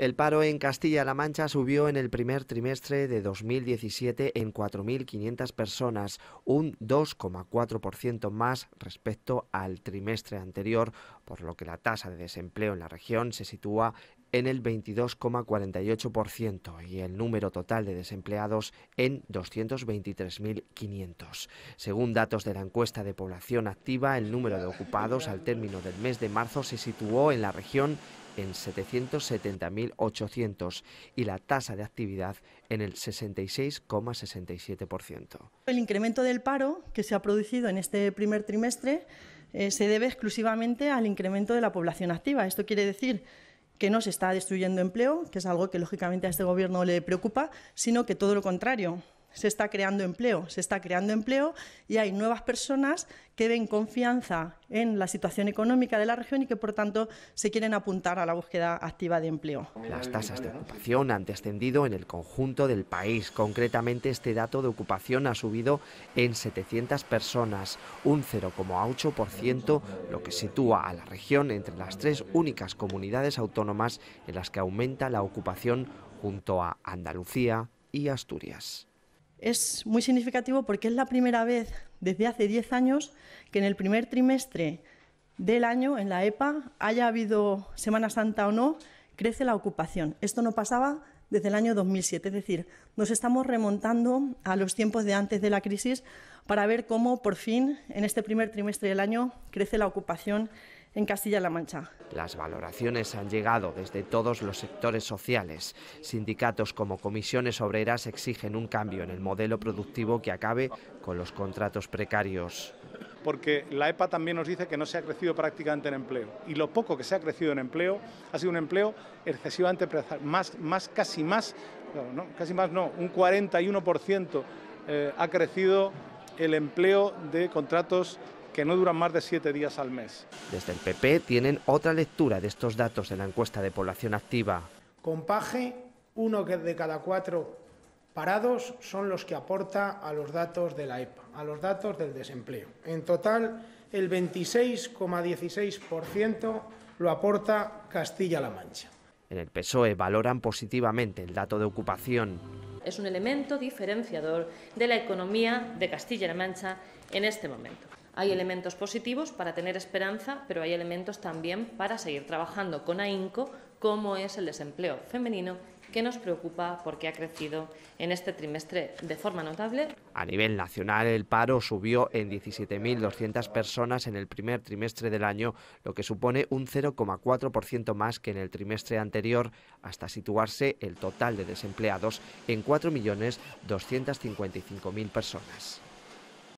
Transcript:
El paro en Castilla-La Mancha subió en el primer trimestre de 2017 en 4.500 personas, un 2,4% más respecto al trimestre anterior, por lo que la tasa de desempleo en la región se sitúa en el 22,48% y el número total de desempleados en 223.500. Según datos de la encuesta de población activa, el número de ocupados al término del mes de marzo se situó en la región en 770.800 y la tasa de actividad en el 66,67%. El incremento del paro que se ha producido en este primer trimestre eh, se debe exclusivamente al incremento de la población activa. Esto quiere decir que no se está destruyendo empleo, que es algo que lógicamente a este Gobierno le preocupa, sino que todo lo contrario, se está creando empleo, se está creando empleo y hay nuevas personas que ven confianza en la situación económica de la región y que por tanto se quieren apuntar a la búsqueda activa de empleo. Las tasas de ocupación han descendido en el conjunto del país. Concretamente este dato de ocupación ha subido en 700 personas, un 0,8%, lo que sitúa a la región entre las tres únicas comunidades autónomas en las que aumenta la ocupación junto a Andalucía y Asturias es muy significativo porque es la primera vez desde hace 10 años que en el primer trimestre del año en la EPA, haya habido Semana Santa o no, crece la ocupación. Esto no pasaba desde el año 2007, es decir, nos estamos remontando a los tiempos de antes de la crisis para ver cómo por fin en este primer trimestre del año crece la ocupación en Castilla-La Mancha. Las valoraciones han llegado desde todos los sectores sociales. Sindicatos como comisiones obreras exigen un cambio en el modelo productivo que acabe con los contratos precarios. Porque la EPA también nos dice que no se ha crecido prácticamente en empleo. Y lo poco que se ha crecido en empleo ha sido un empleo excesivamente, más, más, casi más, no, casi más no, un 41% eh, ha crecido el empleo de contratos que no duran más de siete días al mes. Desde el PP tienen otra lectura de estos datos de la encuesta de población activa. Con e, uno de cada cuatro parados son los que aporta a los datos de la EPA, a los datos del desempleo. En total, el 26,16% lo aporta Castilla-La Mancha. En el PSOE valoran positivamente el dato de ocupación. Es un elemento diferenciador de la economía de Castilla-La Mancha en este momento. Hay elementos positivos para tener esperanza, pero hay elementos también para seguir trabajando con AINCO, como es el desempleo femenino, que nos preocupa porque ha crecido en este trimestre de forma notable. A nivel nacional, el paro subió en 17.200 personas en el primer trimestre del año, lo que supone un 0,4% más que en el trimestre anterior, hasta situarse el total de desempleados en 4.255.000 personas.